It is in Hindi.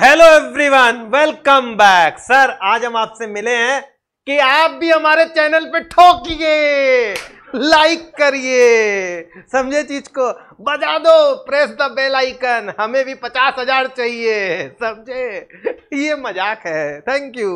hello everyone welcome back sir आज हम आपसे मिले हैं कि आप भी हमारे चैनल पे ठोकिए लाइक करिए समझे चीज को बजा दो प्रेस द बेल आइकन हमें भी पचास हजार चाहिए समझे ये मजाक है थैंक यू